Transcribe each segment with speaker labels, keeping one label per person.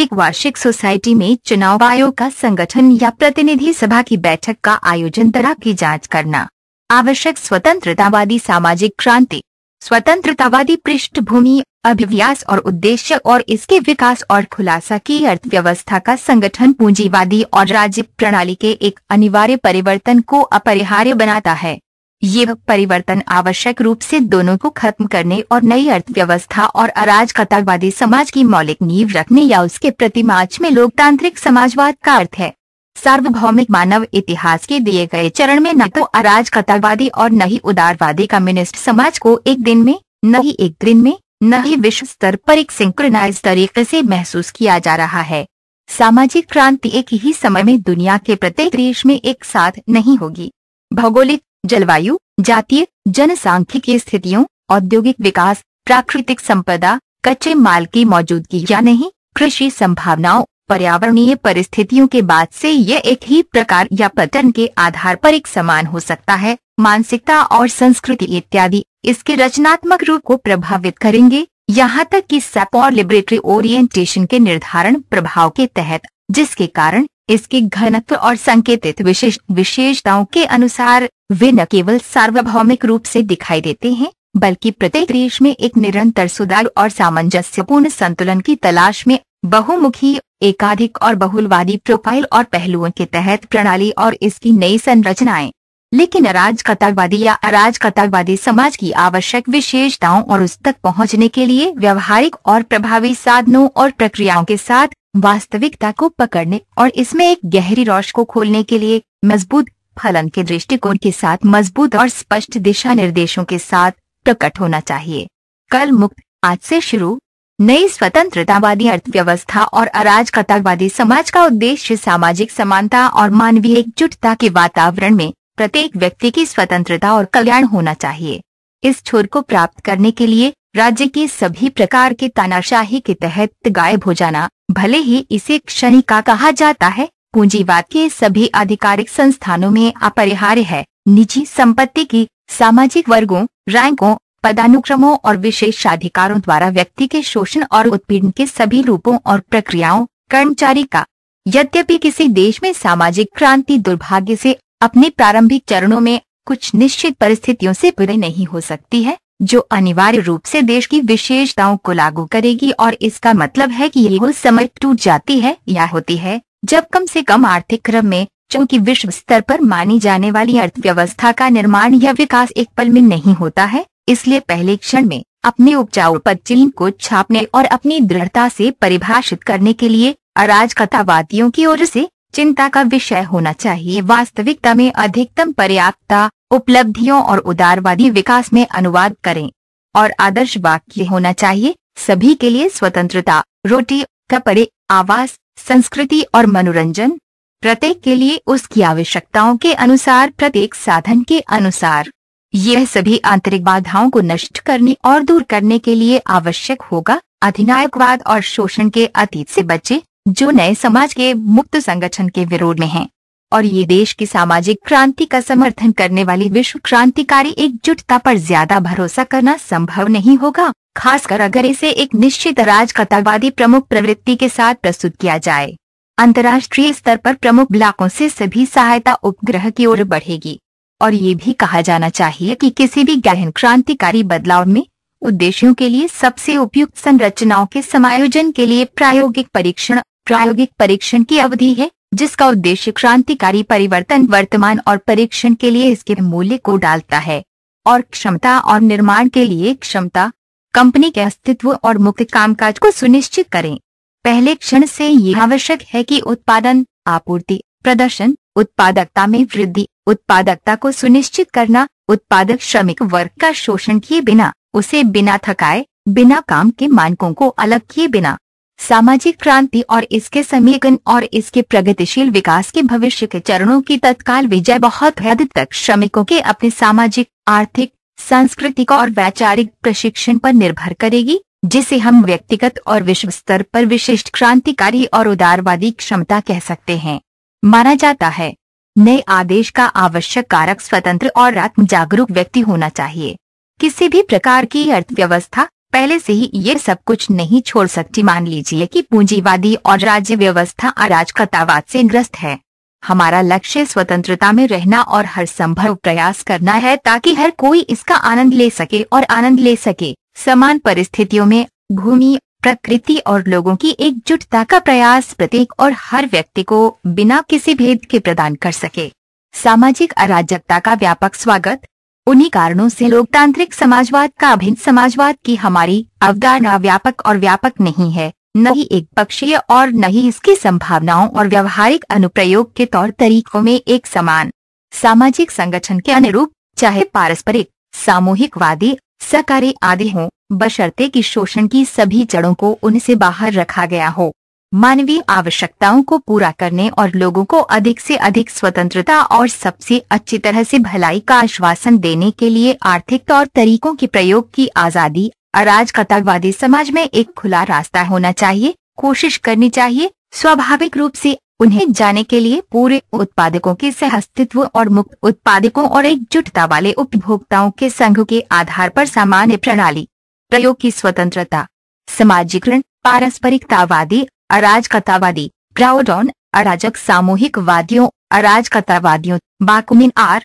Speaker 1: एक वार्षिक सोसाइटी में चुनाव आयोग का संगठन या प्रतिनिधि सभा की बैठक का आयोजन तरह की जांच करना आवश्यक स्वतंत्रतावादी सामाजिक क्रांति स्वतंत्रतावादी पृष्ठभूमि अभिव्यास और उद्देश्य और इसके विकास और खुलासा की अर्थव्यवस्था का संगठन पूंजीवादी और राज्य प्रणाली के एक अनिवार्य परिवर्तन को अपरिहार्य बनाता है ये परिवर्तन आवश्यक रूप से दोनों को खत्म करने और नई अर्थव्यवस्था और अराजकतावादी समाज की मौलिक नींव रखने या उसके प्रति मार्च में लोकतांत्रिक समाजवाद का अर्थ है सार्वभौमिक मानव इतिहास के दिए गए चरण में न तो अराजकतावादी और न ही उदारवादी कम्युनिस्ट समाज को एक दिन में न ही एक दिन में न ही विश्व स्तर पर एक सिंक्रोनाइज तरीके से महसूस किया जा रहा है सामाजिक क्रांति एक ही समय में दुनिया के प्रत्येक देश में एक साथ नहीं होगी भौगोलिक जलवायु जातीय जनसांख्यिकीय स्थितियों औद्योगिक विकास प्राकृतिक संपदा कच्चे माल की मौजूदगी या नहीं कृषि संभावनाओं पर्यावरणीय परिस्थितियों के बाद से यह एक ही प्रकार या पतन के आधार पर एक समान हो सकता है मानसिकता और संस्कृति इत्यादि इसके रचनात्मक रूप को प्रभावित करेंगे यहाँ तक कि सेप और लिबरेटरी ओरिएंटेशन के निर्धारण प्रभाव के तहत जिसके कारण इसके घनत्व और संकेतित विशेष विशेषताओं के अनुसार वे न केवल सार्वभौमिक रूप से दिखाई देते हैं बल्कि प्रत्येक देश में एक निरंतर सुधार और सामंजस्यपूर्ण संतुलन की तलाश में बहुमुखी एकाधिक और बहुलवादी प्रोफाइल और पहलुओं के तहत प्रणाली और इसकी नई संरचनाएं लेकिन अराजकतावादी या अराजकतावादी समाज की आवश्यक विशेषताओं और उस तक पहुंचने के लिए व्यवहारिक और प्रभावी साधनों और प्रक्रियाओं के साथ वास्तविकता को पकड़ने और इसमें एक गहरी रोश को खोलने के लिए मजबूत फलन के दृष्टिकोण के साथ मजबूत और स्पष्ट दिशा निर्देशों के साथ प्रकट होना चाहिए कल मुक्त आज से शुरू नई स्वतंत्रतावादी अर्थव्यवस्था और अराजकतावादी समाज का उद्देश्य सामाजिक समानता और मानवीय एकजुटता के वातावरण में प्रत्येक व्यक्ति की स्वतंत्रता और कल्याण होना चाहिए इस छोर को प्राप्त करने के लिए राज्य के सभी प्रकार के तानाशाही के तहत गायब हो जाना भले ही इसे क्षणिका कहा जाता है पूंजीवाद के सभी आधिकारिक संस्थानों में अपरिहार्य है निजी संपत्ति की सामाजिक वर्गों रैंकों पदानुक्रमों और विशेषाधिकारों द्वारा व्यक्ति के शोषण और उत्पीड़न के सभी रूपों और प्रक्रियाओं कर्मचारी का यद्यपि किसी देश में सामाजिक क्रांति दुर्भाग्य से अपने प्रारंभिक चरणों में कुछ निश्चित परिस्थितियों से पूरी नहीं हो सकती है जो अनिवार्य रूप से देश की विशेषताओं को लागू करेगी और इसका मतलब है कि यह समय टूट जाती है या होती है जब कम से कम आर्थिक क्रम में चूंकि विश्व स्तर पर मानी जाने वाली अर्थव्यवस्था का निर्माण या विकास एक पल में नहीं होता है इसलिए पहले क्षण में अपने उपजाऊ चीन को छापने और अपनी दृढ़ता से परिभाषित करने के लिए अराजकतावादियों की ओर से चिंता का विषय होना चाहिए वास्तविकता में अधिकतम पर्याप्तता उपलब्धियों और उदारवादी विकास में अनुवाद करें और आदर्श वाक्य होना चाहिए सभी के लिए स्वतंत्रता रोटी कपड़े आवास संस्कृति और मनोरंजन प्रत्येक के लिए उसकी आवश्यकताओं के अनुसार प्रत्येक साधन के अनुसार यह सभी आंतरिक बाधाओं को नष्ट करने और दूर करने के लिए आवश्यक होगा अधिनायकवाद और शोषण के अतीत से बचे जो नए समाज के मुक्त संगठन के विरोध में हैं और ये देश की सामाजिक क्रांति का समर्थन करने वाली विश्व क्रांतिकारी एकजुटता पर ज्यादा भरोसा करना संभव नहीं होगा खासकर अगर इसे एक निश्चित राजकतावादी प्रमुख प्रवृत्ति के साथ प्रस्तुत किया जाए अंतर्राष्ट्रीय स्तर पर प्रमुख ब्लाकों से सभी सहायता उपग्रह की ओर बढ़ेगी और ये भी कहा जाना चाहिए कि किसी भी गहन क्रांतिकारी बदलाव में उद्देश्यों के लिए सबसे उपयुक्त संरचनाओं के समायोजन के लिए प्रायोगिक परीक्षण प्रायोगिक परीक्षण की अवधि है जिसका उद्देश्य क्रांतिकारी परिवर्तन वर्तमान और परीक्षण के लिए इसके मूल्य को डालता है और क्षमता और निर्माण के लिए क्षमता कंपनी के अस्तित्व और मुक्त कामकाज को सुनिश्चित करें पहले क्षण से यह आवश्यक है कि उत्पादन आपूर्ति प्रदर्शन उत्पादकता में वृद्धि उत्पादकता को सुनिश्चित करना उत्पादक श्रमिक वर्ग का शोषण किए बिना उसे बिना थकाए बिना काम के मानकों को अलग किए बिना सामाजिक क्रांति और इसके समीकरण और इसके प्रगतिशील विकास के भविष्य के चरणों की तत्काल विजय बहुत हद तक श्रमिकों के अपने सामाजिक आर्थिक सांस्कृतिक और वैचारिक प्रशिक्षण पर निर्भर करेगी जिसे हम व्यक्तिगत और विश्व स्तर पर विशिष्ट क्रांतिकारी और उदारवादी क्षमता कह सकते हैं माना जाता है नए आदेश का आवश्यक कारक स्वतंत्र और आत्म जागरूक व्यक्ति होना चाहिए किसी भी प्रकार की अर्थव्यवस्था पहले से ही ये सब कुछ नहीं छोड़ सकती मान लीजिए कि पूंजीवादी और राज्य व्यवस्था अराजकतावाद से ग्रस्त है हमारा लक्ष्य स्वतंत्रता में रहना और हर संभव प्रयास करना है ताकि हर कोई इसका आनंद ले सके और आनंद ले सके समान परिस्थितियों में भूमि प्रकृति और लोगों की एकजुटता का प्रयास प्रत्येक और हर व्यक्ति को बिना किसी भेद के प्रदान कर सके सामाजिक अराजकता का व्यापक स्वागत उन्हीं कारणों से लोकतांत्रिक समाजवाद का अभिन्न समाजवाद की हमारी अवधारणा व्यापक और व्यापक नहीं है न ही एक पक्षीय और न ही इसकी संभावनाओं और व्यवहारिक अनुप्रयोग के तौर तरीकों में एक समान सामाजिक संगठन के अनुरूप चाहे पारस्परिक सामूहिकवादी सकारी आदि हो बशर्ते कि शोषण की सभी जड़ों को उनसे बाहर रखा गया हो मानवीय आवश्यकताओं को पूरा करने और लोगों को अधिक से अधिक स्वतंत्रता और सबसे अच्छी तरह से भलाई का आश्वासन देने के लिए आर्थिक तौर तरीकों के प्रयोग की आजादी अराजकतावादी समाज में एक खुला रास्ता होना चाहिए कोशिश करनी चाहिए स्वाभाविक रूप से उन्हें जाने के लिए पूरे उत्पादकों के अस्तित्व और मुक्त उत्पादकों और एकजुटता वाले उपभोक्ताओं के संघ के आधार पर सामान्य प्रणाली प्रयोग की स्वतंत्रता समाजीकरण पारस्परिकतावादी अराजकतावादी प्राउडॉन अराजक सामूहिक वादियों अराजकतावादियों बाकुमिन आर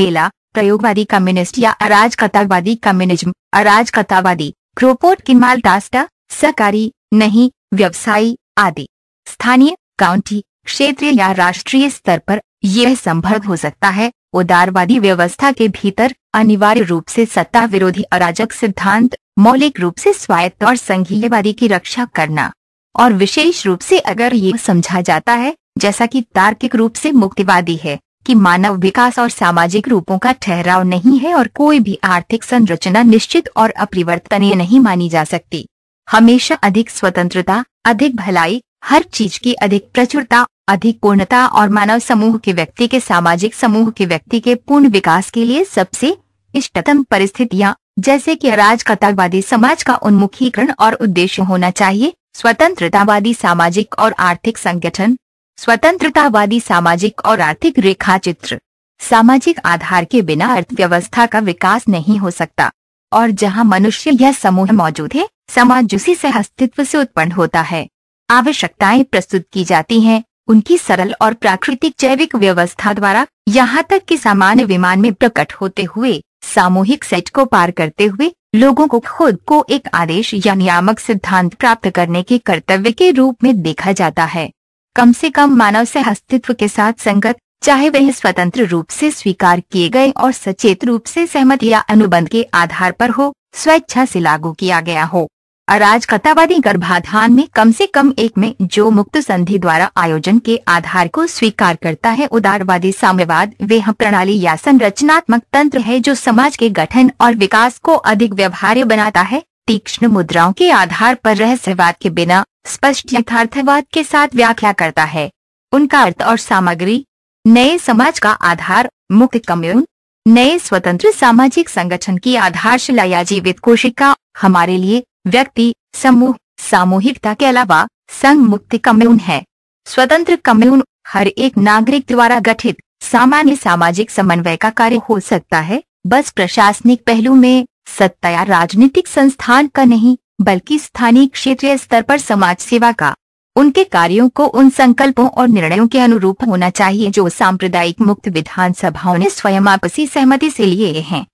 Speaker 1: मेला प्रयोगवादी कम्युनिस्ट या अराजकतावादी कम्युनिज्म अराजकतावादी क्रोपोट की मालटास्टा सहकारी नहीं व्यवसायी आदि स्थानीय काउंटी क्षेत्रीय या राष्ट्रीय स्तर पर यह संभव हो सकता है उदारवादी व्यवस्था के भीतर अनिवार्य रूप से सत्ता विरोधी अराजक सिद्धांत मौलिक रूप से स्वायत्त और संघीयवादी की रक्षा करना और विशेष रूप से अगर ये समझा जाता है जैसा कि तार्किक रूप से मुक्तिवादी है कि मानव विकास और सामाजिक रूपों का ठहराव नहीं है और कोई भी आर्थिक संरचना निश्चित और अपरिवर्तनीय नहीं मानी जा सकती हमेशा अधिक स्वतंत्रता अधिक भलाई हर चीज की अधिक प्रचुरता अधिक पूर्णता और मानव समूह के व्यक्ति के सामाजिक समूह के व्यक्ति के पूर्ण विकास के लिए सबसे इष्टतम परिस्थितियाँ जैसे कि अराजकतावादी समाज का उन्मुखीकरण और उद्देश्य होना चाहिए स्वतंत्रतावादी सामाजिक और आर्थिक संगठन स्वतंत्रतावादी सामाजिक और आर्थिक रेखा चित्र सामाजिक आधार के बिना अर्थव्यवस्था का विकास नहीं हो सकता और जहां मनुष्य या समूह मौजूद है समाज उसी से अस्तित्व से उत्पन्न होता है आवश्यकताएं प्रस्तुत की जाती हैं उनकी सरल और प्राकृतिक जैविक व्यवस्था द्वारा यहाँ तक कि सामान्य विमान में प्रकट होते हुए सामूहिक सेट को पार करते हुए लोगों को खुद को एक आदेश या नियामक सिद्धांत प्राप्त करने के कर्तव्य के रूप में देखा जाता है कम से कम मानव से अस्तित्व के साथ संगत चाहे वह स्वतंत्र रूप से स्वीकार किए गए और सचेत रूप से सहमत या अनुबंध के आधार पर हो स्वेच्छा से लागू किया गया हो अराजकतावादी गर्भाधान में कम से कम एक में जो मुक्त संधि द्वारा आयोजन के आधार को स्वीकार करता है उदारवादी साम्यवाद वे प्रणाली या संरचनात्मक तंत्र है जो समाज के गठन और विकास को अधिक व्यवहार्य बनाता है तीक्ष्ण मुद्राओं के आधार पर रहस्यवाद के बिना स्पष्ट यथार्थवाद के साथ व्याख्या करता है उनका अर्थ और सामग्री नए समाज का आधार मुक्त कम्यून नए स्वतंत्र सामाजिक संगठन की आधारशिला या जीवित कोशिका हमारे लिए व्यक्ति समूह सामूहिकता के अलावा संघ मुक्त कम्यून है स्वतंत्र कम्यून हर एक नागरिक द्वारा गठित सामान्य सामाजिक समन्वय का कार्य हो सकता है बस प्रशासनिक पहलू में सत्ता या राजनीतिक संस्थान का नहीं बल्कि स्थानीय क्षेत्रीय स्तर पर समाज सेवा का उनके कार्यों को उन संकल्पों और निर्णयों के अनुरूप होना चाहिए जो सांप्रदायिक मुक्त विधानसभाओं ने स्वयं आपसी सहमति से लिए हैं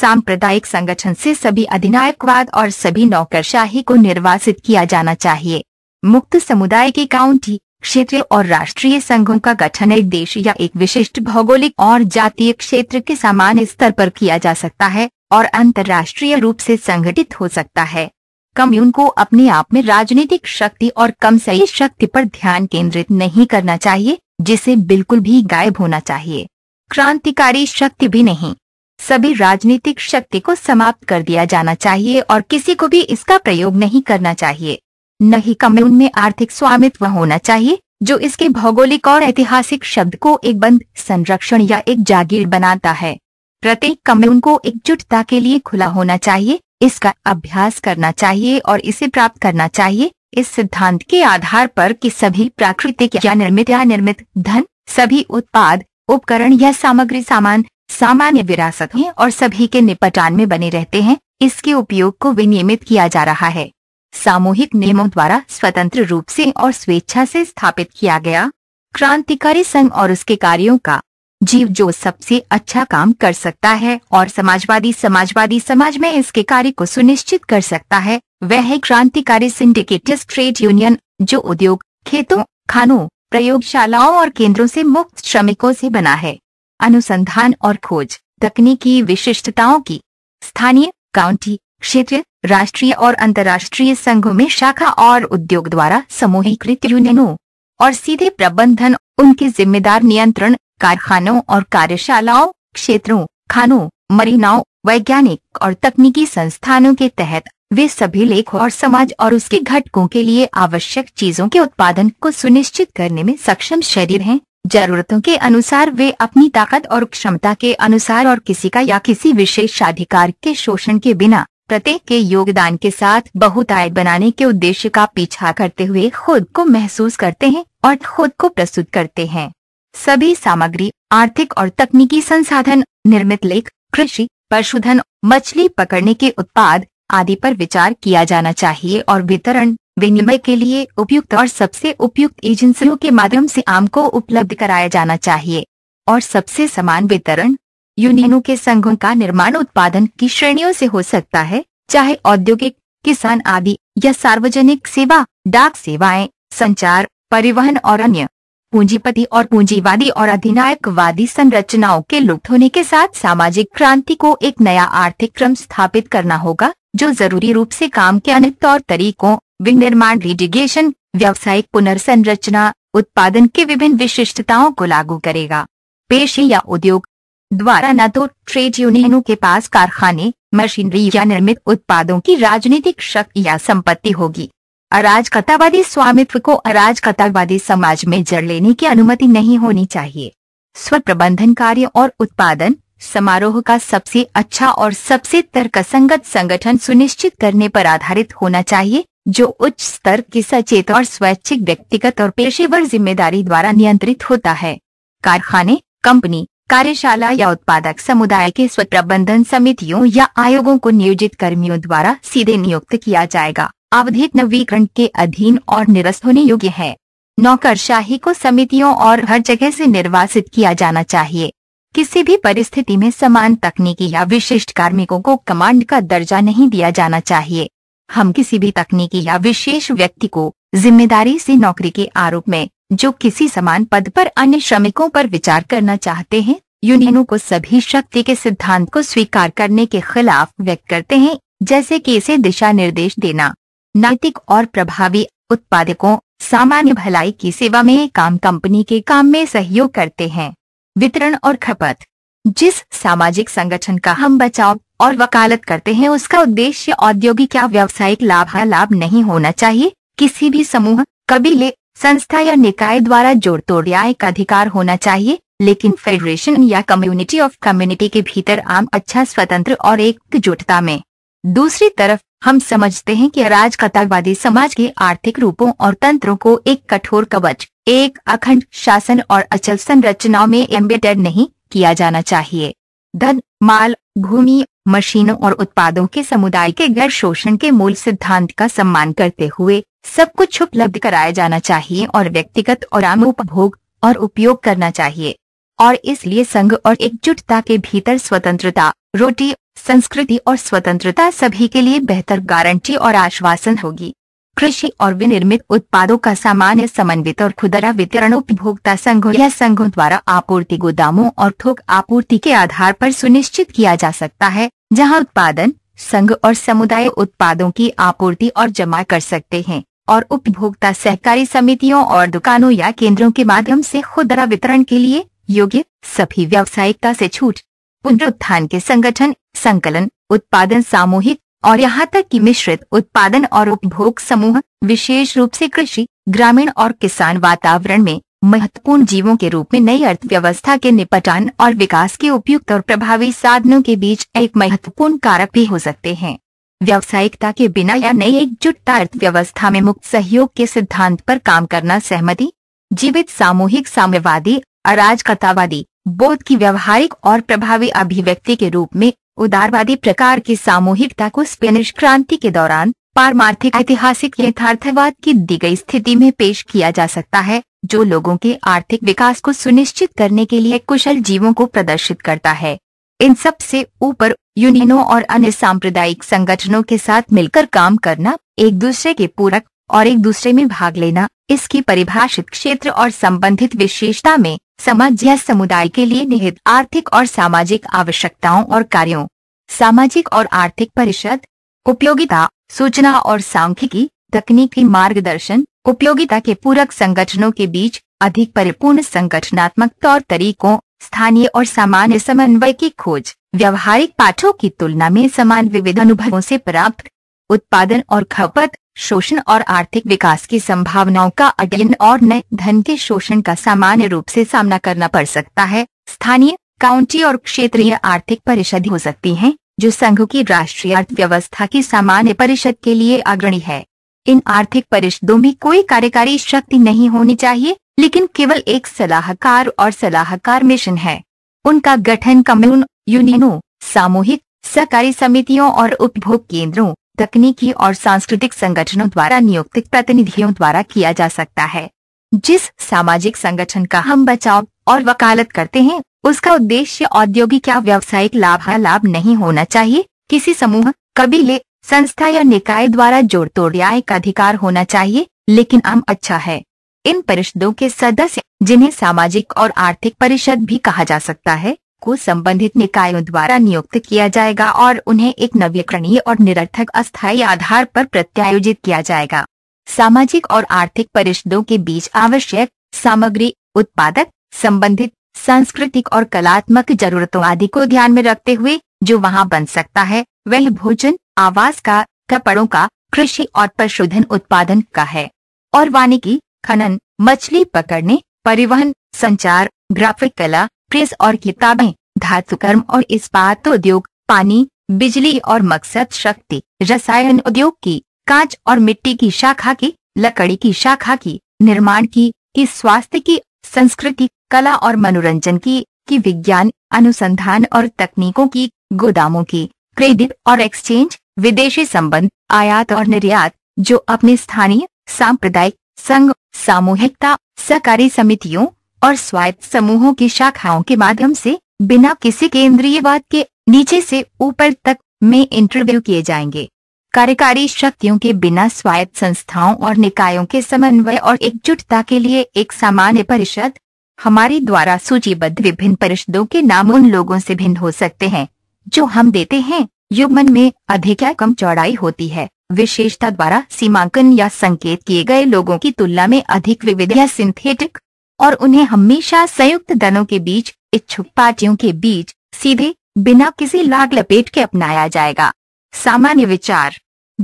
Speaker 1: सांप्रदायिक संगठन से सभी अधिनायकवाद और सभी नौकरशाही को निर्वासित किया जाना चाहिए मुक्त समुदाय के काउंटी क्षेत्रीय और राष्ट्रीय संघों का गठन एक देश या एक विशिष्ट भौगोलिक और जातीय क्षेत्र के सामान्य स्तर पर किया जा सकता है और अंतर्राष्ट्रीय रूप से संगठित हो सकता है कम्यून को अपने आप में राजनीतिक शक्ति और कम सही शक्ति पर ध्यान केंद्रित नहीं करना चाहिए जिसे बिल्कुल भी गायब होना चाहिए क्रांतिकारी शक्ति भी नहीं सभी राजनीतिक शक्ति को समाप्त कर दिया जाना चाहिए और किसी को भी इसका प्रयोग नहीं करना चाहिए न ही कम्यून में आर्थिक स्वामित्व होना चाहिए जो इसके भौगोलिक और ऐतिहासिक शब्द को एक बंद संरक्षण या एक जागीर बनाता है प्रत्येक कम्यून को एकजुटता के लिए खुला होना चाहिए इसका अभ्यास करना चाहिए और इसे प्राप्त करना चाहिए इस सिद्धांत के आधार पर कि सभी प्राकृतिक या निर्मित या निर्मित धन सभी उत्पाद उपकरण या सामग्री सामान सामान्य विरासत हैं और सभी के निपटान में बने रहते हैं इसके उपयोग को विनियमित किया जा रहा है सामूहिक नियमों द्वारा स्वतंत्र रूप से और स्वेच्छा से स्थापित किया गया क्रांतिकारी संघ और उसके कार्यों का जीव जो सबसे अच्छा काम कर सकता है और समाजवादी समाजवादी समाज में इसके कार्य को सुनिश्चित कर सकता है वह है क्रांतिकारी सिंडिकेट ट्रेड यूनियन जो उद्योग खेतों खानों प्रयोगशालाओं और केंद्रों से मुक्त श्रमिकों से बना है अनुसंधान और खोज तकनीकी विशिष्टताओं की स्थानीय काउंटी क्षेत्र राष्ट्रीय और अंतर्राष्ट्रीय संघों में शाखा और उद्योग द्वारा समूहीकृत यूनियनों और सीधे प्रबंधन उनके जिम्मेदार नियंत्रण कारखानों और कार्यशालाओं क्षेत्रों खानों मरीनाओं वैज्ञानिक और तकनीकी संस्थानों के तहत वे सभी लेख और समाज और उसके घटकों के लिए आवश्यक चीजों के उत्पादन को सुनिश्चित करने में सक्षम शरीर हैं जरूरतों के अनुसार वे अपनी ताकत और क्षमता के अनुसार और किसी का या किसी विशेषाधिकार के शोषण के बिना प्रत्येक के योगदान के साथ बहुत आय बनाने के उद्देश्य का पीछा करते हुए खुद को महसूस करते हैं और खुद को प्रस्तुत करते हैं सभी सामग्री आर्थिक और तकनीकी संसाधन निर्मित लेख कृषि पशुधन मछली पकड़ने के उत्पाद आदि पर विचार किया जाना चाहिए और वितरण विनिमय के लिए उपयुक्त और सबसे उपयुक्त एजेंसियों के माध्यम से आम को उपलब्ध कराया जाना चाहिए और सबसे समान वितरण यूनियनों के संघों का निर्माण उत्पादन की श्रेणियों से हो सकता है चाहे औद्योगिक किसान आदि या सार्वजनिक सेवा डाक सेवाएं संचार परिवहन और अन्य पूंजीपति और पूंजीवादी और अधिनायकवादी संरचनाओं के लुप्त होने के साथ सामाजिक क्रांति को एक नया आर्थिक क्रम स्थापित करना होगा जो जरूरी रूप से काम के अनेक तौर तरीकों विनिर्माण लिटिगेशन व्यावसायिक पुनर्संरचना उत्पादन के विभिन्न विशिष्टताओं को लागू करेगा पेशे या उद्योग द्वारा न तो ट्रेड यूनियनों के पास कारखाने मशीनरी या निर्मित उत्पादों की राजनीतिक शक्ति या संपत्ति होगी अराजकतावादी स्वामित्व को अराजकतावादी समाज में जड़ लेने की अनुमति नहीं होनी चाहिए स्व प्रबंधन कार्य और उत्पादन समारोह का सबसे अच्छा और सबसे तर्कसंगत संगठन सुनिश्चित करने पर आधारित होना चाहिए जो उच्च स्तर की सचेत और स्वैच्छिक व्यक्तिगत और पेशेवर जिम्मेदारी द्वारा नियंत्रित होता है कारखाने कंपनी कार्यशाला या उत्पादक समुदाय के स्व प्रबंधन समितियों या आयोगों को नियोजित कर्मियों द्वारा सीधे नियुक्त किया जाएगा आवधिक नवीकरण के अधीन और निरस्त होने योग्य है नौकरशाही को समितियों और हर जगह से निर्वासित किया जाना चाहिए किसी भी परिस्थिति में समान तकनीकी या विशिष्ट कार्मिकों को कमांड का दर्जा नहीं दिया जाना चाहिए हम किसी भी तकनीकी या विशेष व्यक्ति को जिम्मेदारी से नौकरी के आरोप में जो किसी समान पद पर अन्य श्रमिकों पर विचार करना चाहते हैं यूनियनों को सभी शक्ति के सिद्धांत को स्वीकार करने के खिलाफ व्यक्त करते हैं जैसे कि इसे दिशा निर्देश देना नैतिक और प्रभावी उत्पादकों सामान्य भलाई की सेवा में काम कंपनी के काम में सहयोग करते हैं वितरण और खपत जिस सामाजिक संगठन का हम बचाव और वकालत करते हैं उसका उद्देश्य औद्योगिक या व्यावसायिक लाभ लाभ नहीं होना चाहिए किसी भी समूह कबीले संस्था या निकाय द्वारा जोड़ तोड़ या एक अधिकार होना चाहिए लेकिन फेडरेशन या कम्युनिटी ऑफ कम्युनिटी के भीतर आम अच्छा स्वतंत्र और एकजुटता में दूसरी तरफ हम समझते हैं कि अराजकतावादी समाज के आर्थिक रूपों और तंत्रों को एक कठोर कवच एक अखंड शासन और अचल संरचनाओं में एम्बेडेड नहीं किया जाना चाहिए धन माल भूमि मशीनों और उत्पादों के समुदाय के गैर शोषण के मूल सिद्धांत का सम्मान करते हुए सब कुछ उपलब्ध कराया जाना चाहिए और व्यक्तिगत और आम उपभोग और उपयोग करना चाहिए और इसलिए संघ और एकजुटता के भीतर स्वतंत्रता रोटी संस्कृति और स्वतंत्रता सभी के लिए बेहतर गारंटी और आश्वासन होगी कृषि और विनिर्मित उत्पादों का सामान्य समन्वित और खुदरा वितरण उपभोक्ता संघों या संघों द्वारा आपूर्ति गोदामों और थोक आपूर्ति के आधार पर सुनिश्चित किया जा सकता है जहां उत्पादन संघ और समुदाय उत्पादों की आपूर्ति और जमा कर सकते हैं और उपभोक्ता सहकारी समितियों और दुकानों या केंद्रों के माध्यम से खुदरा वितरण के लिए योग्य सभी व्यावसायिकता से छूट पुनरुत्थान के संगठन संकलन उत्पादन सामूहिक और यहाँ तक कि मिश्रित उत्पादन और उपभोग समूह विशेष रूप से कृषि ग्रामीण और किसान वातावरण में महत्वपूर्ण जीवों के रूप में नई अर्थव्यवस्था के निपटान और विकास के उपयुक्त और प्रभावी साधनों के बीच एक महत्वपूर्ण कारक भी हो सकते हैं व्यावसायिकता के बिना या नई एकजुटता अर्थव्यवस्था में मुक्त सहयोग के सिद्धांत पर काम करना सहमति जीवित सामूहिक साम्यवादी अराजकतावादी बोध की व्यवहारिक और प्रभावी अभिव्यक्ति के रूप में उदारवादी प्रकार की सामूहिकता को स्पेनिश क्रांति के दौरान पारमार्थिक ऐतिहासिक यथार्थवाद की दी गई स्थिति में पेश किया जा सकता है जो लोगों के आर्थिक विकास को सुनिश्चित करने के लिए कुशल जीवों को प्रदर्शित करता है इन सब से ऊपर यूनियनों और अन्य सांप्रदायिक संगठनों के साथ मिलकर काम करना एक दूसरे के पूरक और एक दूसरे में भाग लेना इसकी परिभाषित क्षेत्र और संबंधित विशेषता में समाज या समुदाय के लिए निहित आर्थिक और सामाजिक आवश्यकताओं और कार्यों सामाजिक और आर्थिक परिषद उपयोगिता सूचना और सांख्यिकी तकनीकी मार्गदर्शन उपयोगिता के पूरक संगठनों के बीच अधिक परिपूर्ण संगठनात्मक तौर तरीकों स्थानीय और सामान्य समन्वय की खोज व्यवहारिक पाठों की तुलना में समान विविध अनुभवों से प्राप्त उत्पादन और खपत शोषण और आर्थिक विकास की संभावनाओं का अध्ययन और नए धन के शोषण का सामान्य रूप से सामना करना पड़ सकता है स्थानीय काउंटी और क्षेत्रीय आर्थिक परिषद हो सकती हैं, जो संघ की राष्ट्रीय अर्थव्यवस्था की सामान्य परिषद के लिए अग्रणी है इन आर्थिक परिषदों में कोई कार्यकारी शक्ति नहीं होनी चाहिए लेकिन केवल एक सलाहकार और सलाहकार मिशन है उनका गठन कम्यून यूनियनों सामूहिक सहकारी समितियों और उपभोग केंद्रों तकनीकी और सांस्कृतिक संगठनों द्वारा नियुक्त प्रतिनिधियों द्वारा किया जा सकता है जिस सामाजिक संगठन का हम बचाव और वकालत करते हैं उसका उद्देश्य औद्योगिक या व्यावसायिक लाभ लाभ नहीं होना चाहिए किसी समूह कबीले संस्था या निकाय द्वारा जोड़ तोड़ या का अधिकार होना चाहिए लेकिन आम अच्छा है इन परिषदों के सदस्य जिन्हें सामाजिक और आर्थिक परिषद भी कहा जा सकता है को संबंधित निकायों द्वारा नियुक्त किया जाएगा और उन्हें एक नवीकरणीय और निरर्थक अस्थायी आधार पर प्रत्यायोजित किया जाएगा सामाजिक और आर्थिक परिषदों के बीच आवश्यक सामग्री उत्पादक संबंधित सांस्कृतिक और कलात्मक जरूरतों आदि को ध्यान में रखते हुए जो वहाँ बन सकता है वह भोजन आवास का कपड़ों का कृषि और पशुधन उत्पादन का है और वानिकी खनन मछली पकड़ने परिवहन संचार ग्राफिक कला प्रेस और किताबें धातु कर्म और इस्पात उद्योग पानी बिजली और मकसद शक्ति रसायन उद्योग की कांच और मिट्टी की शाखा की लकड़ी की शाखा की निर्माण की की स्वास्थ्य की संस्कृति कला और मनोरंजन की की विज्ञान अनुसंधान और तकनीकों की गोदामों की क्रेडिट और एक्सचेंज विदेशी संबंध आयात और निर्यात जो अपने स्थानीय सांप्रदायिक संघ सामूहिकता सहकारी समितियों और स्वायत्त समूहों की शाखाओं के माध्यम से बिना किसी केंद्रीयवाद के नीचे से ऊपर तक में इंटरव्यू किए जाएंगे कार्यकारी शक्तियों के बिना स्वायत्त संस्थाओं और निकायों के समन्वय और एकजुटता के लिए एक सामान्य परिषद हमारे द्वारा सूचीबद्ध विभिन्न परिषदों के नाम उन लोगों से भिन्न हो सकते हैं जो हम देते हैं युगमन में अधिक या कम चौड़ाई होती है विशेषता द्वारा सीमांकन या संकेत किए गए लोगों की तुलना में अधिक विविध या सिंथेटिक और उन्हें हमेशा संयुक्त दलों के बीच इच्छुक पार्टियों के बीच सीधे बिना किसी लाग लपेट के अपनाया जाएगा सामान्य विचार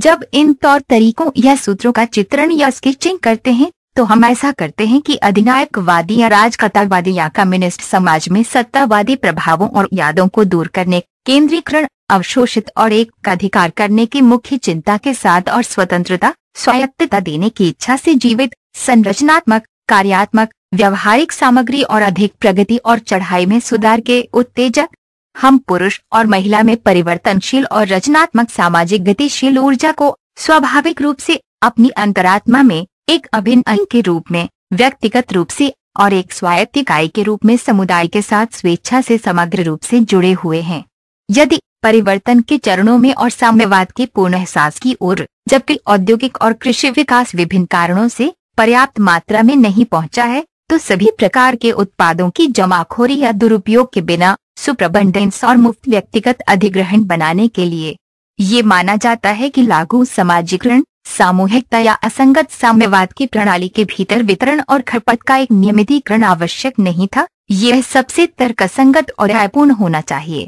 Speaker 1: जब इन तौर तरीकों या सूत्रों का चित्रण या स्केचिंग करते हैं तो हम ऐसा करते हैं कि अधिनायकवादी या राजकतावादी या कम्युनिस्ट समाज में सत्तावादी प्रभावों और यादों को दूर करने केंद्रीकरण अवशोषित और एक अधिकार करने की मुख्य चिंता के साथ और स्वतंत्रता स्वायत्तता देने की इच्छा से जीवित संरचनात्मक कार्यात्मक व्यवहारिक सामग्री और अधिक प्रगति और चढ़ाई में सुधार के उत्तेजक हम पुरुष और महिला में परिवर्तनशील और रचनात्मक सामाजिक गतिशील ऊर्जा को स्वाभाविक रूप से अपनी अंतरात्मा में एक अभिन्न अंग के रूप में व्यक्तिगत रूप से और एक स्वायत्त इकाई के रूप में समुदाय के साथ स्वेच्छा से समग्र रूप से जुड़े हुए हैं यदि परिवर्तन के चरणों में और साम्यवाद के पूर्ण एहसास की ओर जबकि औद्योगिक और कृषि विकास विभिन्न कारणों से पर्याप्त मात्रा में नहीं पहुंचा है तो सभी प्रकार के उत्पादों की जमाखोरी या दुरुपयोग के बिना सुप्रबंडेंस और मुफ्त व्यक्तिगत अधिग्रहण बनाने के लिए ये माना जाता है कि लागू सामाजिकरण सामूहिकता या असंगत साम्यवाद की प्रणाली के भीतर वितरण और खपत का एक नियमितीकरण आवश्यक नहीं था यह सबसे तर्कसंगत और न्यायपूर्ण होना चाहिए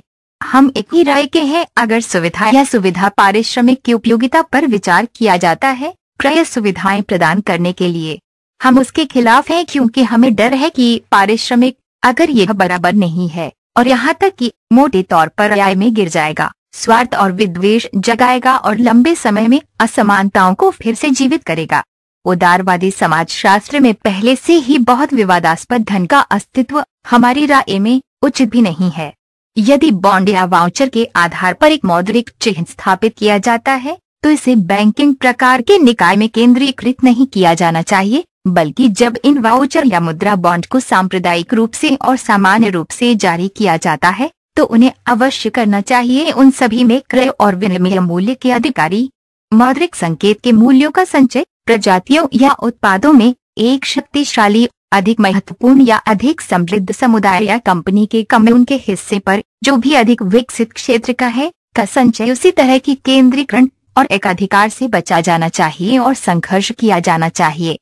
Speaker 1: हम एक ही राय के हैं अगर सुविधा या सुविधा पारिश्रमिक की उपयोगिता पर विचार किया जाता है क्रय सुविधाएं प्रदान करने के लिए हम उसके खिलाफ हैं क्योंकि हमें डर है कि पारिश्रमिक अगर यह बराबर नहीं है और यहाँ तक कि मोटे तौर पर आय में गिर जाएगा स्वार्थ और विद्वेश जगाएगा और लंबे समय में असमानताओं को फिर से जीवित करेगा उदारवादी समाज शास्त्र में पहले से ही बहुत विवादास्पद धन का अस्तित्व हमारी राय में उचित भी नहीं है यदि बॉन्ड या वाउचर के आधार पर एक मौद्रिक चिन्ह स्थापित किया जाता है तो इसे बैंकिंग प्रकार के निकाय में केंद्रीकृत नहीं किया जाना चाहिए बल्कि जब इन वाउचर या मुद्रा बॉन्ड को सांप्रदायिक रूप से और सामान्य रूप से जारी किया जाता है तो उन्हें अवश्य करना चाहिए उन सभी में क्रय और विनिमय मूल्य के अधिकारी मौद्रिक संकेत के मूल्यों का संचय प्रजातियों या उत्पादों में एक शक्तिशाली अधिक महत्वपूर्ण या अधिक समृद्ध समुदाय या कंपनी के कम्यून के हिस्से पर जो भी अधिक विकसित क्षेत्र का है का संचय उसी तरह की केंद्रीकरण और एकाधिकार से बचा जाना चाहिए और संघर्ष किया जाना चाहिए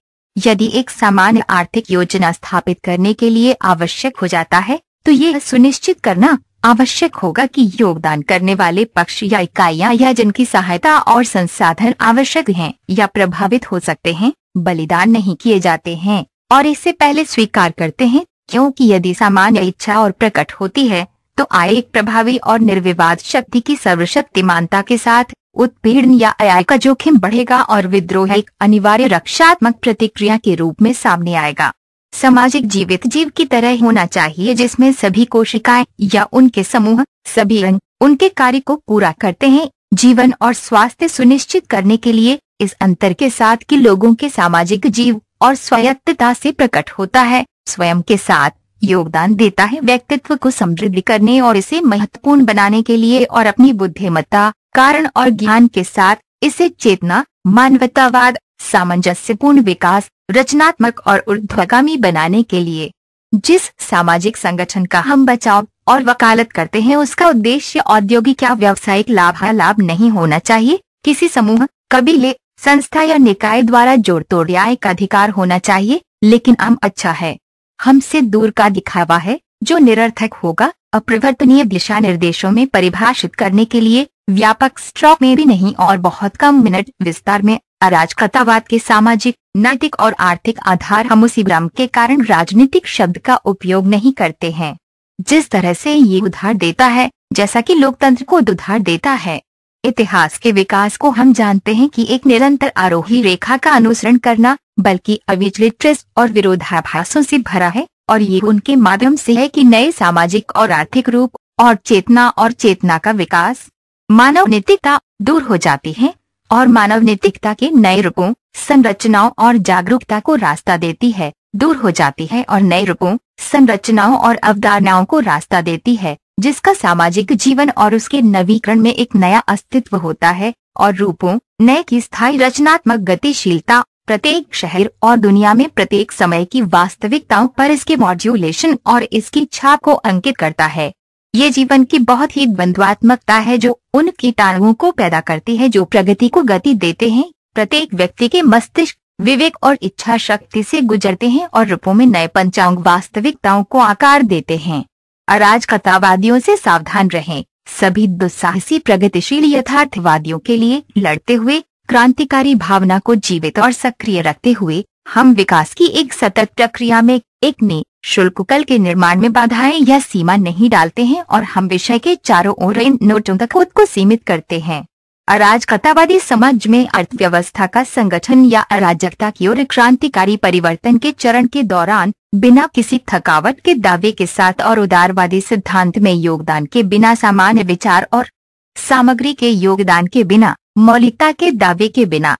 Speaker 1: यदि एक सामान्य आर्थिक योजना स्थापित करने के लिए आवश्यक हो जाता है तो ये सुनिश्चित करना आवश्यक होगा कि योगदान करने वाले पक्ष या इकाइयां या जिनकी सहायता और संसाधन आवश्यक हैं या प्रभावित हो सकते हैं बलिदान नहीं किए जाते हैं और इससे पहले स्वीकार करते हैं क्योंकि यदि सामान्य इच्छा और प्रकट होती है तो आय एक प्रभावी और निर्विवाद शक्ति की सर्वशक्तिमानता के साथ उत्पीड़न या अयाय का जोखिम बढ़ेगा और विद्रोह एक अनिवार्य रक्षात्मक प्रतिक्रिया के रूप में सामने आएगा सामाजिक जीवित जीव की तरह होना चाहिए जिसमें सभी कोशिकाएं या उनके समूह सभी अंग उनके कार्य को पूरा करते हैं जीवन और स्वास्थ्य सुनिश्चित करने के लिए इस अंतर के साथ कि लोगों के सामाजिक जीव और स्वायत्तता से प्रकट होता है स्वयं के साथ योगदान देता है व्यक्तित्व को समृद्ध करने और इसे महत्वपूर्ण बनाने के लिए और अपनी बुद्धिमत्ता कारण और ज्ञान के साथ इसे चेतना मानवतावाद सामंजस्यपूर्ण विकास रचनात्मक और ऊर्ध्वगामी बनाने के लिए जिस सामाजिक संगठन का हम बचाव और वकालत करते हैं उसका उद्देश्य औद्योगिक या व्यावसायिक लाभ लाभ नहीं होना चाहिए किसी समूह कबीले संस्था या निकाय द्वारा जोड़ तोड़ या एक अधिकार होना चाहिए लेकिन हम अच्छा है हमसे दूर का दिखावा है जो निरर्थक होगा अप्रवर्तनीय दिशा निर्देशों में परिभाषित करने के लिए व्यापक स्ट्रोक में भी नहीं और बहुत कम मिनट विस्तार में अराजकतावाद के सामाजिक नैतिक और आर्थिक आधार हम उसी भ्रम के कारण राजनीतिक शब्द का उपयोग नहीं करते हैं जिस तरह से ये उधार देता है जैसा कि लोकतंत्र को दुधार देता है इतिहास के विकास को हम जानते हैं कि एक निरंतर आरोही रेखा का अनुसरण करना बल्कि अविचलित और विरोधाभासों से भरा है और ये उनके माध्यम से है कि नए सामाजिक और आर्थिक रूप और चेतना और चेतना का विकास मानव नैतिकता दूर हो जाती है और मानव नैतिकता के नए रूपों संरचनाओं और जागरूकता को रास्ता देती है दूर हो जाती है और नए रूपों संरचनाओं और अवधारणाओं को रास्ता देती है जिसका सामाजिक जीवन और उसके नवीकरण में एक नया अस्तित्व होता है और रूपों नए की स्थायी रचनात्मक गतिशीलता प्रत्येक शहर और दुनिया में प्रत्येक समय की वास्तविकताओं पर इसके मॉड्यूलेशन और इसकी छाप को अंकित करता है ये जीवन की बहुत ही द्वंद्वात्मकता है जो उन कीटाणुओं को पैदा करती है जो प्रगति को गति देते हैं प्रत्येक व्यक्ति के मस्तिष्क विवेक और इच्छा शक्ति से गुजरते हैं और रूपों में नए पंचांग वास्तविकताओं को आकार देते हैं अराजकतावादियों से सावधान रहें सभी दुस्साहसी प्रगतिशील यथार्थवादियों के लिए लड़ते हुए क्रांतिकारी भावना को जीवित और सक्रिय रखते हुए हम विकास की एक सतत प्रक्रिया में एक नई शुल्क कल के निर्माण में बाधाएं या सीमा नहीं डालते हैं और हम विषय के चारों ओर इन नोटों तक खुद को सीमित करते हैं अराजकतावादी समाज में अर्थव्यवस्था का संगठन या अराजकता की ओर क्रांतिकारी परिवर्तन के चरण के दौरान बिना किसी थकावट के दावे के साथ और उदारवादी सिद्धांत में योगदान के बिना सामान्य विचार और सामग्री के योगदान के बिना मौलिकता के दावे के बिना